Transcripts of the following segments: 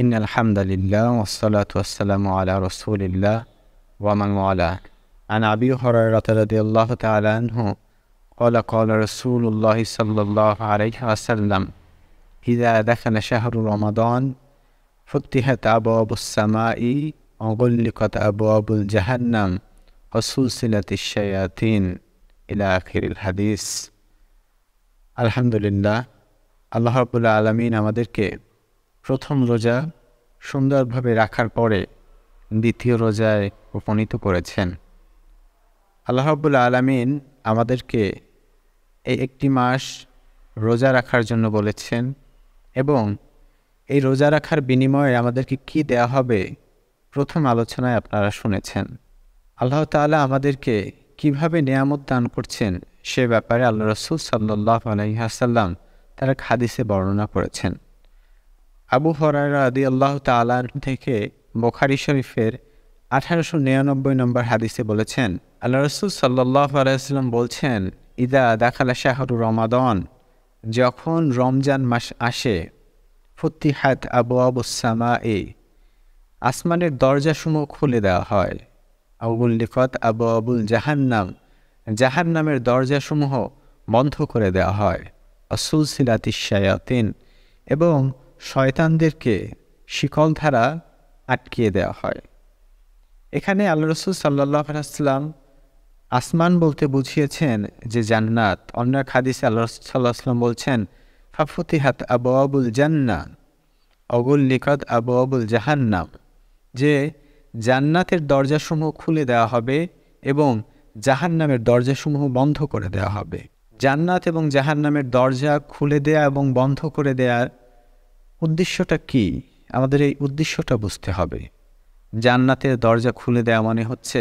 إن الحمد لله والصلاة والسلام على رسول الله ومن والاه عن أبي هريرة رضي الله تعالى عنه قال قال رسول الله صلى الله عليه وسلم إذا دخل شهر رمضان فتحت أبواب السماء وغلقت أبواب الجهنم وسلسلة الشياطين إلى آخر الحديث الحمد لله الله رب العالمين আমাদেরকে প্রথম রোজা সুন্দরভাবে রাখার পরে দ্বিতীয় রোজায় উপনীত করেছেন আল্লাহবুল আলমিন আমাদেরকে এই একটি মাস রোজা রাখার জন্য বলেছেন এবং এই রোজা রাখার বিনিময়ে আমাদেরকে কি দেয়া হবে প্রথম আলোচনায় আপনারা শুনেছেন আল্লাহ তালা আমাদেরকে কিভাবে নিয়ামত দান করছেন সে ব্যাপারে আল্লাহ রসুল সাল্লাহ আলহিহাসাল্লাম তারা খাদিসে বর্ণনা করেছেন আবু হরারা আদি আল্লাহ তালার থেকে বোখারি শরীফের আঠারোশো নিরানব্বই নম্বর হাদিসে বলেছেন আল্লাহ রসুল সাল্লাহ আলাইসাল্লাম বলছেন ইদা দাখালা শাহরু রমাদন যখন রমজান মাস আসে ফতিহাত আবু আবুসামা এ আসমানের দরজাসমূহ খুলে দেওয়া হয় আবুল লিফত আবু আবুল জাহান্নাম জাহান্নামের দরজাসমূহ বন্ধ করে দেওয়া হয় অসুলসিলাতি শায়াতিন এবং শয়তানদেরকে শিকল ধারা আটকিয়ে দেওয়া হয় এখানে আল্লাহ রসুল সাল্লাহাম আসমান বলতে বুঝিয়েছেন যে জান্নাত অন্য খাদিসে আল্লাহ রসুল সাল্লাহ আসলাম বলছেন ফাফতিহাত আবু আবুল জান্না অগুল লিকত আবু আবুল জাহান্নাম যে জান্নাতের দরজাসমূহ খুলে দেওয়া হবে এবং জাহান্নামের দরজাসমূহ বন্ধ করে দেওয়া হবে জান্নাত এবং জাহান্নামের দরজা খুলে দেয়া এবং বন্ধ করে দেয়া উদ্দেশ্যটা কি আমাদের এই উদ্দেশ্যটা বুঝতে হবে জান্নাতের দরজা খুলে দেওয়া মানে হচ্ছে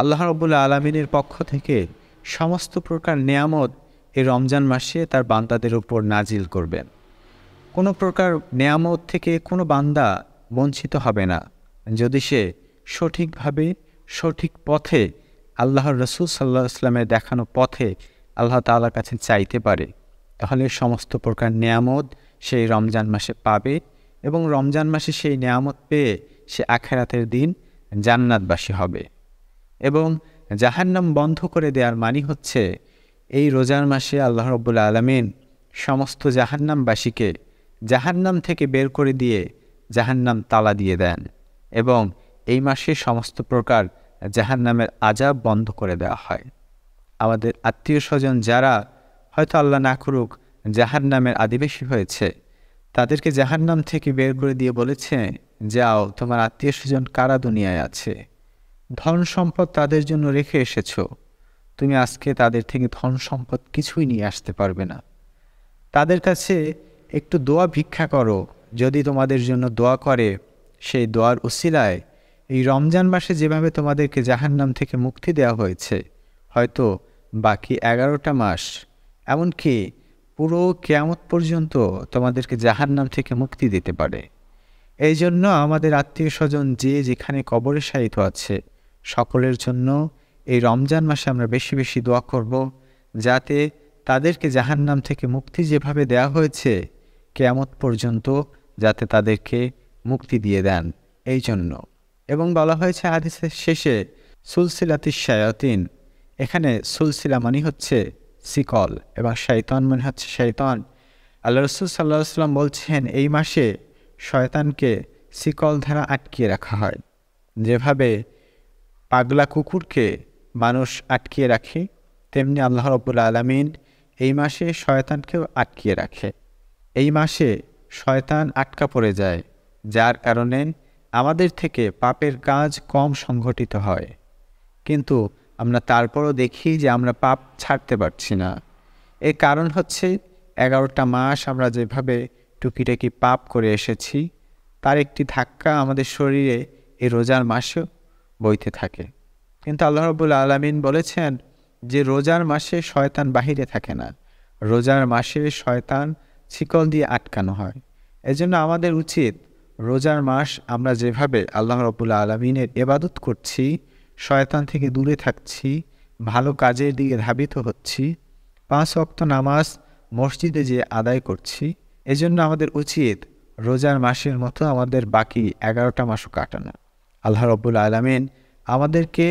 আল্লাহ রবুল্লা আলমিনের পক্ষ থেকে সমস্ত প্রকার নেয়ামত এই রমজান মাসে তার বান্দাদের উপর নাজিল করবেন কোনো প্রকার নেয়ামত থেকে কোনো বান্দা বঞ্চিত হবে না যদি সে সঠিকভাবে সঠিক পথে আল্লাহর রসুল সাল্লাহ ইসলামের দেখানো পথে আল্লাহ তাল্লাহ কাছে চাইতে পারে তাহলে সমস্ত প্রকার নেয়ামত সেই রমজান মাসে পাবে এবং রমজান মাসে সেই নিয়ামত পেয়ে সে আখেরাতের দিন জান্নাতবাসী হবে এবং জাহান্নাম বন্ধ করে দেওয়ার মানি হচ্ছে এই রোজার মাসে আল্লাহ রব্বুল আলমিন সমস্ত জাহান্নামবাসীকে জাহান্নাম থেকে বের করে দিয়ে জাহান্নাম তালা দিয়ে দেন এবং এই মাসে সমস্ত প্রকার জাহান্নামের আজাব বন্ধ করে দেওয়া হয় আমাদের আত্মীয় স্বজন যারা হয়তো আল্লাহ না করুক জাহার নামের আদিবাসী হয়েছে তাদেরকে জাহার নাম থেকে বের করে দিয়ে বলেছে যাও তোমার আত্মীয় স্বজন কারা দুনিয়ায় আছে ধন সম্পদ তাদের জন্য রেখে এসেছ তুমি আজকে তাদের থেকে ধন সম্পদ কিছুই নিয়ে আসতে পারবে না তাদের কাছে একটু দোয়া ভিক্ষা করো যদি তোমাদের জন্য দোয়া করে সেই দোয়ার উসিলায় এই রমজান মাসে যেভাবে তোমাদেরকে নাম থেকে মুক্তি দেওয়া হয়েছে হয়তো বাকি এগারোটা মাস এমনকি পুরো কেয়ামত পর্যন্ত তোমাদেরকে জাহার নাম থেকে মুক্তি দিতে পারে এই জন্য আমাদের আত্মীয় স্বজন যে যেখানে কবরে সাহিত আছে সকলের জন্য এই রমজান মাসে আমরা বেশি বেশি দোয়া করব যাতে তাদেরকে জাহার নাম থেকে মুক্তি যেভাবে দেয়া হয়েছে কেয়ামত পর্যন্ত যাতে তাদেরকে মুক্তি দিয়ে দেন এই জন্য এবং বলা হয়েছে আদিসের শেষে সুলসিলাতি শায়াতিন এখানে সুলসিলা মানে হচ্ছে সিকল এবং শৈতান মনে হচ্ছে শৈতান আল্লাহ রসুল সাল্লাহ সাল্লাম বলছেন এই মাসে শয়তানকে শিকল ধারা আটকিয়ে রাখা হয় যেভাবে পাগলা কুকুরকে মানুষ আটকিয়ে রাখে তেমনি আল্লাহ রবুল আলমিন এই মাসে শয়তানকেও আটকিয়ে রাখে এই মাসে শয়তান আটকা পড়ে যায় যার কারণে আমাদের থেকে পাপের কাজ কম সংঘটিত হয় কিন্তু আমরা তারপরও দেখি যে আমরা পাপ ছাড়তে পারছি না এর কারণ হচ্ছে এগারোটা মাস আমরা যেভাবে টুকিটাকি পাপ করে এসেছি তার একটি ধাক্কা আমাদের শরীরে এই রোজার মাসেও বইতে থাকে কিন্তু আল্লাহ রবুল আলমিন বলেছেন যে রোজার মাসে শয়তান বাহিরে থাকে না রোজার মাসে শয়তান শিকল দিয়ে আটকানো হয় এজন্য আমাদের উচিত রোজার মাস আমরা যেভাবে আল্লাহ রবুল্লা আলমিনের এবাদত করছি শয়তান থেকে দূরে থাকছি ভালো কাজের দিকে ধাবিত হচ্ছি পাঁচ অক্ত নামাজ মসজিদে যে আদায় করছি এজন্য আমাদের উচিত রোজার মাসের মতো আমাদের বাকি এগারোটা মাসও কাটানো আল্লাহ রব্বুল আলমেন আমাদেরকে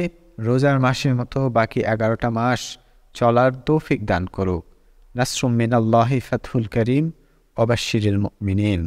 রোজার মাসের মতো বাকি এগারোটা মাস চলার তৌফিক দান করুক নাসরুম মিনাল্লাহি ফাতফুল করিম অবাশিরিল মিনীন